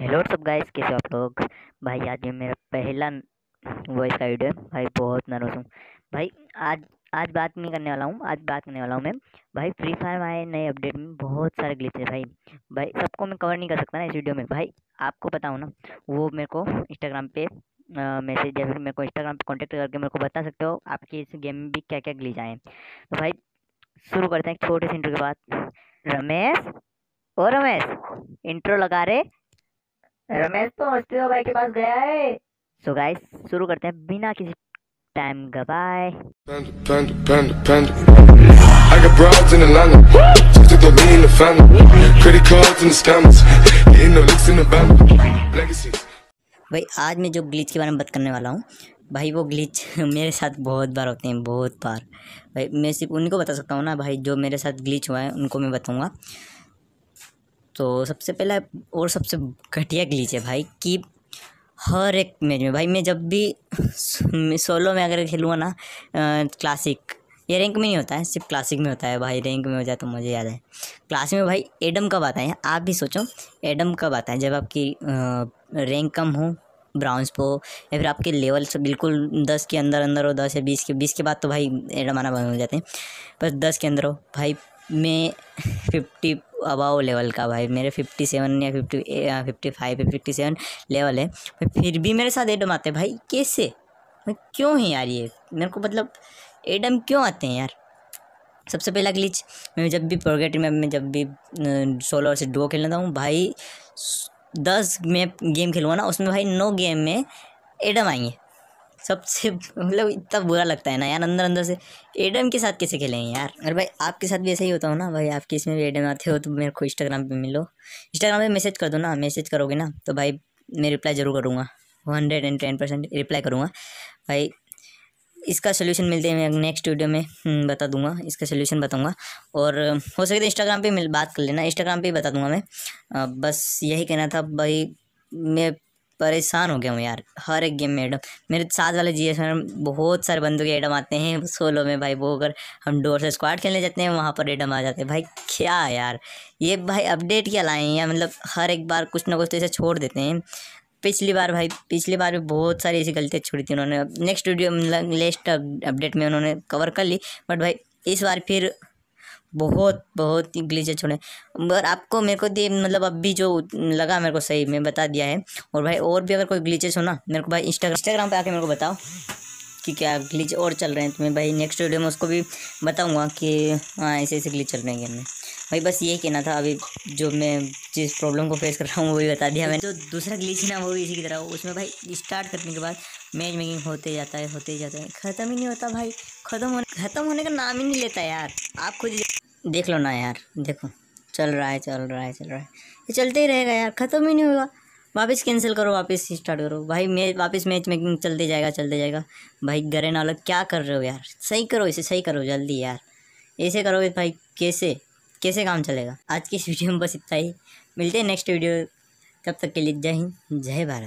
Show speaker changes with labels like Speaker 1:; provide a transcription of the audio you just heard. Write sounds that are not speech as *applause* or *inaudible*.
Speaker 1: hello सब
Speaker 2: guys कैसे आप लोग भाई आज ये मेरा पहला वॉइस का वीडियो है भाई बहुत नर्वस हूँ भाई आज आज बात नहीं करने वाला हूँ आज बात करने वाला हूँ मैं भाई फ्री फायर में आए नए अपडेट में बहुत सारे ग्लिच है भाई भाई सबको मैं कवर नहीं कर सकता ना इस वीडियो में भाई आपको बताऊँ ना वो मेरे को इंस्टाग्राम पे मैसेज या फिर मेरे को इंस्टाग्राम पर कॉन्टेक्ट करके मेरे को बता सकते हो आपके इस गेम में भी क्या क्या ग्लिच आए तो भाई शुरू करते हैं छोटे से इंटरव्यू के बाद रमेश ओ रमेश इंट्रो लगा रहे रमेश तो हस्तियो भाई के पास गया है सो गाइस शुरू करते हैं बिना किसी टाइम गवाए I got broads in Atlanta, just took a in the family, credit cards and scammers, hitting no licks in the band, भाई आज मैं जो ग्लिच के बारे में बात करने वाला हूँ भाई वो ग्लिच *laughs* मेरे साथ बहुत बार होते हैं बहुत बार भाई मैं सिर्फ उन्हीं को बता सकता हूँ ना भाई जो मेरे साथ ग्लिच हुआ है उनको मैं बताऊँगा तो सबसे पहला और सबसे घटिया ग्लीच है भाई कि हर एक मैच में भाई मैं जब भी सोलो *laughs* में अगर खेलूँगा ना क्लासिक ये रैंक में नहीं होता है सिर्फ क्लासिक में होता है भाई रैंक में हो जाए तो मुझे याद है क्लासिक में भाई एडम कब आता है आप भी सोचो एडम कब आता है जब आपकी रैंक कम हो ब्राउन्स पो या फिर आपके लेवल से बिल्कुल दस के अंदर अंदर हो दस या बीस के बीस के बाद तो भाई एडम आना बंद हो जाते हैं बस दस के अंदर हो भाई मैं फिफ्टी अबाव लेवल का भाई मेरे फिफ्टी सेवन या फिफ्टी फिफ्टी फाइव या फिफ्टी सेवन लेवल है फिर भी मेरे साथ एडम आते भाई कैसे क्यों ही यार ये मेरे को मतलब एडम क्यों आते हैं यार सबसे पहला ग्लिच मैं जब भी प्रोगेट में मैं जब भी सोलो से डो खेलना था हूँ भाई दस में गेम खेलूँगा ना उसमें भाई नौ गेम में एडम आएंगे सबसे मतलब इतना बुरा लगता है ना यार अंदर अंदर से एडम के साथ कैसे खेलेंगे यार अरे भाई आपके साथ भी ऐसा ही होता हो ना भाई आपके इसमें भी एडम आते हो तो मेरे को इंस्टाग्राम पे मिलो इंस्टाग्राम पे मैसेज कर दो ना मैसेज करोगे ना तो भाई मैं रिप्लाई ज़रूर करूँगा hundred and ten percent reply करूँगा भाई इसका सोल्यूशन मिलते हैं मैं नेक्स्ट वीडियो में हम्म, बता दूंगा इसका सोल्यूशन बताऊँगा और हो सके तो इंस्टाग्राम पर मिल बात कर लेना इंस्टाग्राम पर ही बता दूंगा मैं बस यही कहना था भाई मैं परेशान हो गया हूँ यार हर एक गेम में एडम मेरे साथ वाले जी एस में बहुत सारे बंदों के एडम आते हैं सोलो में भाई वो अगर हम डोर से स्क्वाड खेलने जाते हैं वहाँ पर एडम आ जाते हैं भाई क्या यार ये भाई अपडेट क्या लाए हैं यार मतलब हर एक बार कुछ ना कुछ तो इसे छोड़ देते हैं पिछली बार भाई पिछली बार भी बहुत सारी ऐसी गलतियाँ छोड़ी थी उन्होंने नेक्स्ट वीडियो मतलब लेस्ट अपडेट में उन्होंने कवर कर ली बट भाई इस बार फिर बहुत बहुत ही ग्लीचे छोड़े और आपको मेरे को दे मतलब अब भी जो लगा मेरे को सही में बता दिया है और भाई और भी अगर कोई ग्लीचेस हो ना मेरे को भाई इंस्टाग्राम इंस्टाग्राम पर आके मेरे को बताओ कि क्या ग्लीच और चल रहे हैं तो मैं भाई नेक्स्ट वीडियो में उसको भी बताऊंगा कि हाँ ऐसे ऐसे ग्लीच चल रहे हैं गेम भाई बस ये कहना था अभी जो मैं जिस प्रॉब्लम को फेस कर रहा हूँ वो भी बता दिया मैंने जो दूसरा ग्लीच है ना वो भी इसी की तरह उसमें भाई स्टार्ट करने के बाद मैच मेकिंग होते जाता है होते जाता है ख़त्म ही नहीं होता भाई ख़त्म होने ख़त्म होने का नाम ही नहीं लेता यार आप खुद देख लो ना यार देखो चल रहा है चल रहा है चल रहा है ये चलते ही रहेगा यार ख़त्म ही नहीं होगा वापस कैंसिल करो वापस स्टार्ट करो भाई मैच वापस मैच मेकिंग चलते जाएगा चलते जाएगा भाई गरे लग क्या कर रहे हो यार सही करो इसे सही करो जल्दी यार ऐसे करोगे भाई कैसे कैसे काम चलेगा आज की इस वीडियो में बस इतना ही मिलते हैं नेक्स्ट वीडियो तब तक के लिए जय हिंद जय भारत